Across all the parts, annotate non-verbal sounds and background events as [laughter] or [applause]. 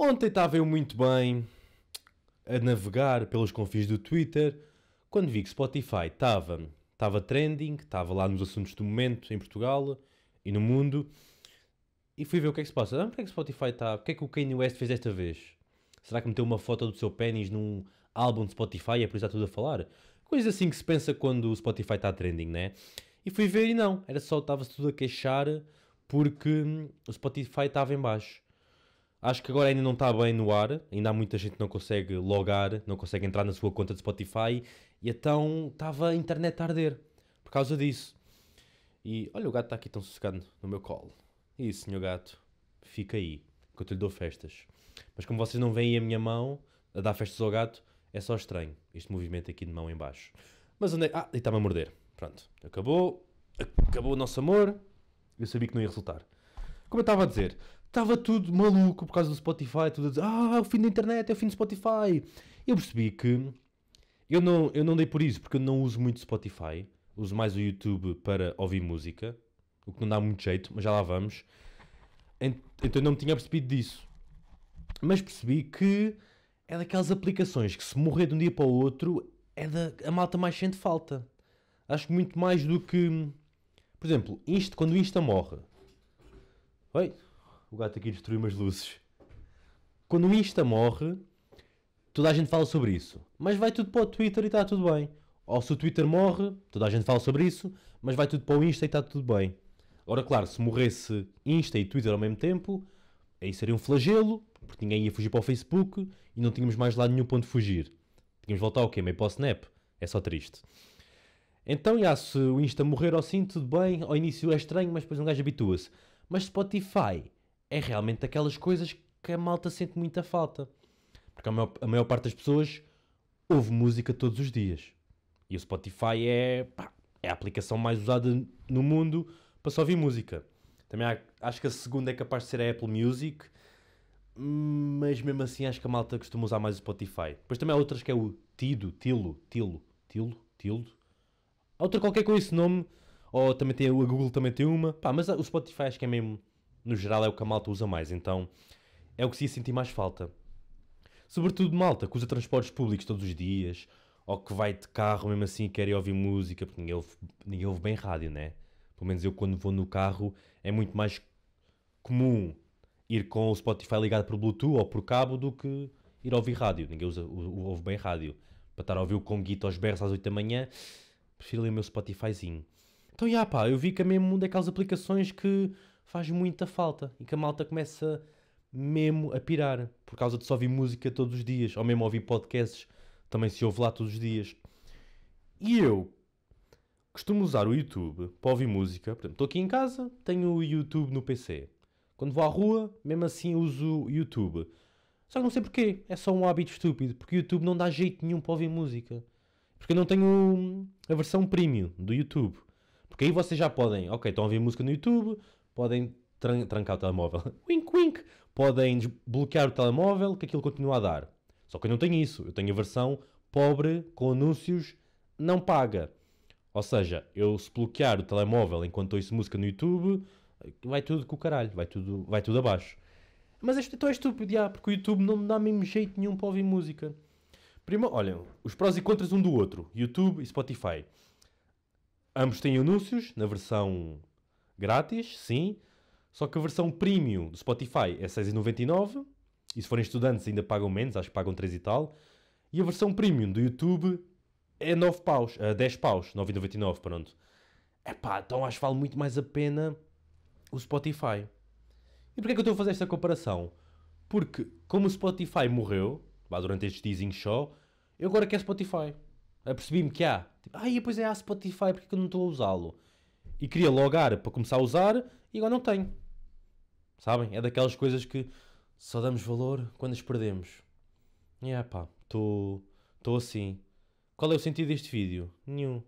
Ontem estava eu muito bem a navegar pelos confins do Twitter quando vi que Spotify estava, estava trending, estava lá nos assuntos do momento em Portugal e no mundo. E fui ver o que é que se passa. Ah, porque é que Spotify está? O que é que o Kanye West fez desta vez? Será que meteu uma foto do seu pênis num álbum de Spotify e é por isso está tudo a falar? Coisas assim que se pensa quando o Spotify está trending, né? E fui ver e não, era só, estava-se tudo a queixar porque o Spotify estava em baixo. Acho que agora ainda não está bem no ar, ainda há muita gente que não consegue logar, não consegue entrar na sua conta de Spotify, e então estava a internet a arder por causa disso. E olha, o gato está aqui tão sossegado no meu colo. Isso, senhor gato, fica aí, que eu te lhe dou festas. Mas como vocês não veem a minha mão a dar festas ao gato, é só estranho este movimento aqui de mão em baixo. Mas onde é. Ah, e está-me a morder. Pronto, acabou. Acabou o nosso amor. Eu sabia que não ia resultar. Como eu estava a dizer, estava tudo maluco por causa do Spotify, tudo a dizer, ah, é o fim da internet, é o fim do Spotify. Eu percebi que eu não, eu não dei por isso, porque eu não uso muito Spotify, uso mais o YouTube para ouvir música, o que não dá muito jeito, mas já lá vamos. Então eu não me tinha percebido disso. Mas percebi que é daquelas aplicações que se morrer de um dia para o outro, é da, a malta mais sente falta. Acho muito mais do que. Por exemplo, Insta, quando o Insta morre. Oi? o gato aqui destruiu umas luzes. Quando o Insta morre, toda a gente fala sobre isso. Mas vai tudo para o Twitter e está tudo bem. Ou se o Twitter morre, toda a gente fala sobre isso, mas vai tudo para o Insta e está tudo bem. Ora, claro, se morresse Insta e Twitter ao mesmo tempo, aí seria um flagelo, porque ninguém ia fugir para o Facebook e não tínhamos mais lá nenhum ponto de fugir. Tínhamos de voltar ao quê? Meio para o Snap? É só triste. Então, já, se o Insta morrer ou sim tudo bem, ao início é estranho, mas depois um gajo habitua-se. Mas Spotify é realmente daquelas coisas que a malta sente muita falta. Porque a maior, a maior parte das pessoas ouve música todos os dias. E o Spotify é, pá, é a aplicação mais usada no mundo para só ouvir música. Também há, acho que a segunda é capaz de ser a Apple Music, mas mesmo assim acho que a malta costuma usar mais o Spotify. Depois também há outras que é o Tido, Tilo, Tilo, Tilo, Tildo. Há outra qualquer com esse nome, ou também tem, a Google também tem uma, pá, mas o Spotify acho que é mesmo no geral é o que a malta usa mais, então é o que se ia sentir mais falta. Sobretudo malta que usa transportes públicos todos os dias, ou que vai de carro mesmo assim e quer ir ouvir música, porque ninguém ouve, ninguém ouve bem rádio, né? Pelo menos eu quando vou no carro é muito mais comum ir com o Spotify ligado por Bluetooth ou por cabo do que ir ouvir rádio. Ninguém usa, ouve bem rádio. Para estar a ouvir o Conguito aos berros às 8 da manhã, prefiro ler o meu Spotifyzinho. Então, já pá, eu vi que é mesmo uma daquelas aplicações que faz muita falta e que a malta começa mesmo a pirar por causa de só ouvir música todos os dias, ou mesmo ouvir podcasts, também se ouve lá todos os dias. E eu costumo usar o YouTube para ouvir música. Por exemplo, estou aqui em casa, tenho o YouTube no PC. Quando vou à rua, mesmo assim uso o YouTube. Só que não sei porquê, é só um hábito estúpido, porque o YouTube não dá jeito nenhum para ouvir música. Porque eu não tenho hum, a versão premium do YouTube. Porque aí vocês já podem, ok, estão a ouvir música no YouTube, podem tran trancar o telemóvel. [laughs] wink, wink! Podem bloquear o telemóvel que aquilo continua a dar. Só que eu não tenho isso. Eu tenho a versão pobre com anúncios não paga. Ou seja, eu se bloquear o telemóvel enquanto ouço música no YouTube, vai tudo com o caralho, vai tudo, vai tudo abaixo. Mas isto então é estúpido, já, porque o YouTube não me dá mesmo jeito nenhum para ouvir música. Prima, olha, os prós e contras um do outro, YouTube e Spotify. Ambos têm anúncios na versão grátis, sim. Só que a versão premium do Spotify é 6,99. E se forem estudantes ainda pagam menos, acho que pagam 3 e tal. E a versão premium do YouTube é 9 paus, uh, eh, 10 paus, 9,99, pronto. Epá, então acho que vale muito mais a pena o Spotify. E porquê é que eu estou a fazer esta comparação? Porque, como o Spotify morreu, lá durante estes teasing show, eu agora quero Spotify. percebi me que há. Tipo, ah, e depois é a Spotify, porque eu não estou a usá-lo? e queria logar para começar a usar e agora não tenho. Sabem? É daquelas coisas que só damos valor quando as perdemos. E é pá, estou assim. Qual é o sentido deste vídeo? Nenhum.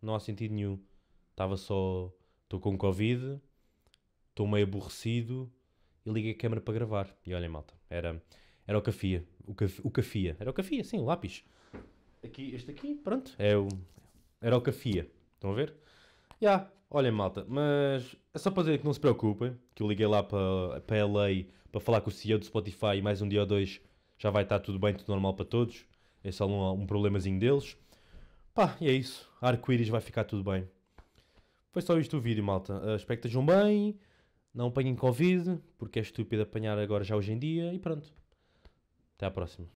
Não há sentido nenhum. Estava só. Estou com Covid, estou meio aborrecido e liguei a câmera para gravar. E olhem, malta, era, era o cafia. O, cafia. Era o cafia, sim, o lápis. Aqui, este aqui, pronto. É o, era o cafia. Estão a ver? Yeah. Olhem, malta, mas é só para dizer que não se preocupem, que eu liguei lá para, para LA para falar com o CEO do Spotify e mais um dia ou dois já vai estar tudo bem, tudo normal para todos. É só um, um problemazinho deles. Pá, e é isso. Arco-íris vai ficar tudo bem. Foi só isto o vídeo, malta. Uh, espero que estejam bem. Não apanhem Covid, porque é estúpido apanhar agora já hoje em dia. E pronto. Até à próxima.